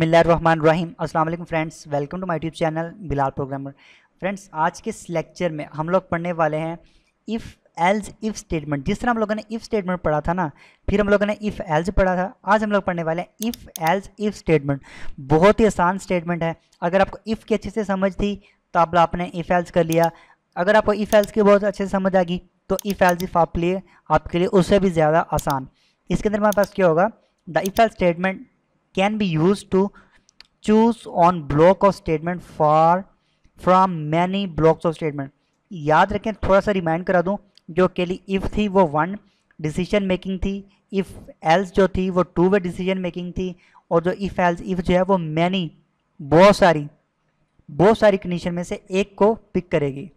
बिसमीम अस्सलाम वालेकुम friends welcome to my YouTube channel Bilal programmer friends आज के इस लेक्चर में हम लोग पढ़ने वाले हैं इफ़ एल्ज़ इफ़ स्टेटमेंट जिस तरह हम लोगों ने इफ़ स्टेटमेंट पढ़ा था ना फिर हम लोगों ने इफ़ एल्ज पढ़ा था आज हम लोग पढ़ने वाले हैं इफ़ एल्ज़ इफ़ स्टेटमेंट बहुत ही आसान स्टेटमेंट है अगर आपको इफ़ की अच्छे से समझ थी तो आप आपने इफ़ एल्ज़ कर लिया अगर आपको इफ़ एल्स की बहुत अच्छे से समझ आ गई तो इफ़ एल्स इफ़ आप लिए आपके लिए उससे भी ज़्यादा आसान इसके अंदर हमारे पास क्या होगा the if else statement can be used to choose on block of statement for from many blocks of statement याद रखें थोड़ा सा रिमाइंड करा दूँ जो अकेली इफ़ थी वो वन डिसीजन मेकिंग थी इफ़ एल्स जो थी वो टू वे डिसीजन मेकिंग थी और जो इफ़ एल्स इफ़ जो है वो मैनी बहुत सारी बहुत सारी कंडीशन में से एक को पिक करेगी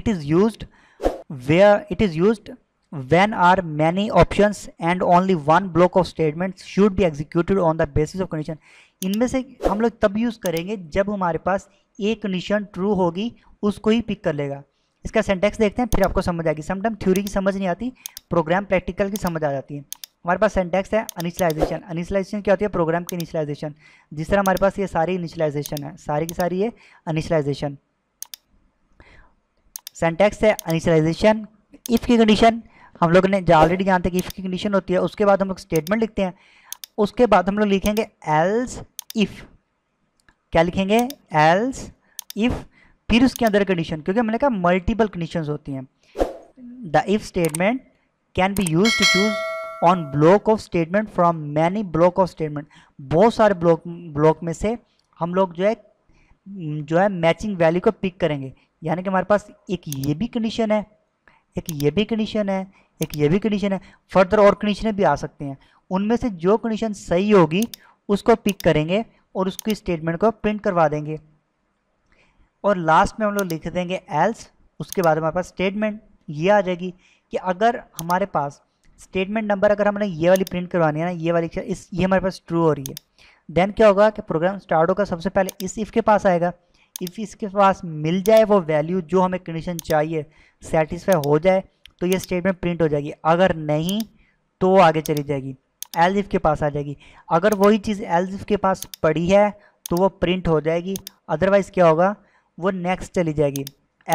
it is use where it is use when are many options and only one block of statements should be executed on the basis of condition इनमें से हम लोग तब यूज़ करेंगे जब हमारे पास एक कंडीशन ट्रू होगी उसको ही पिक कर लेगा इसका सेंटेक्स देखते हैं फिर आपको समझ आएगी समटाइम थ्योरी की समझ नहीं आती प्रोग्राम प्रैक्टिकल की समझ आ जाती है हमारे पास सेंटेक्स है अनिशलाइजेशन अनिशलाइजेशन क्या होती है प्रोग्राम की इनिशलाइजेशन जिस तरह हमारे पास ये सारी इनिशलाइजेशन है सारी की सारी ये अनिशलाइजेशन सेंटेक्स है अनिशलाइजेशन इफ़ की कंडीशन हम लोग ने ऑलरेडी जानते हैं कि इफ़ की कंडीशन होती है उसके बाद हम लोग स्टेटमेंट लिखते हैं उसके बाद हम लोग लिखेंगे एल्स इफ़ क्या लिखेंगे एल्स इफ़ फिर उसके अंदर कंडीशन क्योंकि हमने कहा मल्टीपल कंडीशन होती हैं the if statement can be use to choose on block of statement from many block of statement बहुत सारे ब्लॉक ब्लॉक में से हम लोग जो है जो है मैचिंग वैल्यू को पिक करेंगे यानी कि हमारे पास एक ये भी कंडीशन है एक ये भी कंडीशन है एक ये भी कंडीशन है फर्दर और कंडीशनें भी आ सकती हैं उनमें से जो कंडीशन सही होगी उसको पिक करेंगे और उसकी स्टेटमेंट को प्रिंट करवा देंगे और लास्ट में हम लोग लिख देंगे एल्स उसके बाद हमारे पास स्टेटमेंट ये आ जाएगी कि अगर हमारे पास स्टेटमेंट नंबर अगर हमने ये वाली प्रिंट करवानी है ना ये वाली इस ये हमारे पास ट्रू हो रही है देन क्या होगा कि प्रोग्राम स्टार्ट होगा सबसे पहले इस इफ़ के पास आएगा इफ़ इसके पास मिल जाए वो वैल्यू जो हमें कंडीशन चाहिए सेटिस्फाई हो जाए तो ये स्टेटमेंट प्रिंट हो जाएगी अगर नहीं तो आगे चली जाएगी एलजिफ के पास आ जाएगी अगर वही चीज़ एलजिफ के पास पड़ी है तो वो प्रिंट हो जाएगी अदरवाइज़ क्या होगा वो नेक्स्ट चली जाएगी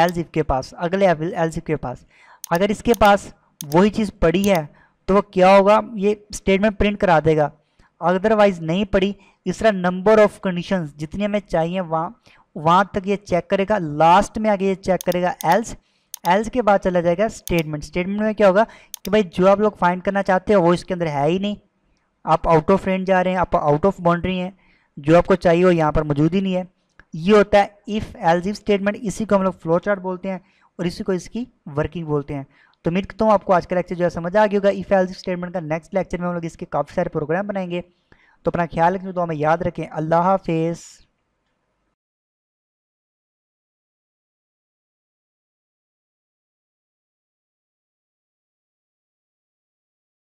एलजिफ के पास अगले एलजिफ के पास अगर इसके पास वही चीज़ पड़ी है तो वो क्या होगा ये स्टेटमेंट प्रिंट करा देगा अदरवाइज़ नहीं पड़ी तरह नंबर ऑफ कंडीशंस जितनी हमें चाहिए वहाँ वहाँ तक ये चेक करेगा लास्ट में आगे ये चेक करेगा एल्स एल्स के बाद चला जाएगा स्टेटमेंट स्टेटमेंट में क्या होगा कि भाई जो आप लोग फाइंड करना चाहते हो वो इसके अंदर है ही नहीं आप आउट ऑफ रेंज जा रहे हैं आप आउट ऑफ बाउंड्री हैं जो आपको चाहिए वो यहाँ पर मौजूद ही नहीं है ये होता है इफ़ एल्स इफ स्टेटमेंट इसी को हम लोग फ्लो चार्ट बोलते हैं और इसी को इसकी वर्किंग बोलते हैं तो उम्मीद करता हूँ आपको आज का लेक्चर जो है समझ आ गया होगा इफ़ एल्स इफ स्टेटमेंट का नेक्स्ट लेक्चर में हम लोग इसके काफ़ी सारे प्रोग्राम बनाएंगे तो अपना ख्याल रखें तो हमें याद रखें अल्लाह हाफिज़